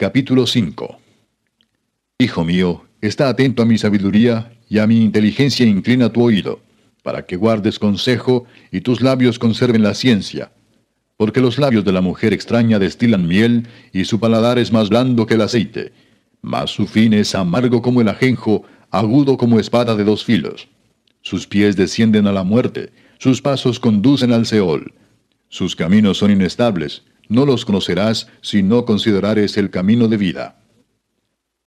Capítulo 5 Hijo mío, está atento a mi sabiduría y a mi inteligencia inclina tu oído, para que guardes consejo y tus labios conserven la ciencia. Porque los labios de la mujer extraña destilan miel y su paladar es más blando que el aceite, mas su fin es amargo como el ajenjo, agudo como espada de dos filos. Sus pies descienden a la muerte, sus pasos conducen al Seol. Sus caminos son inestables, no los conocerás si no considerares el camino de vida.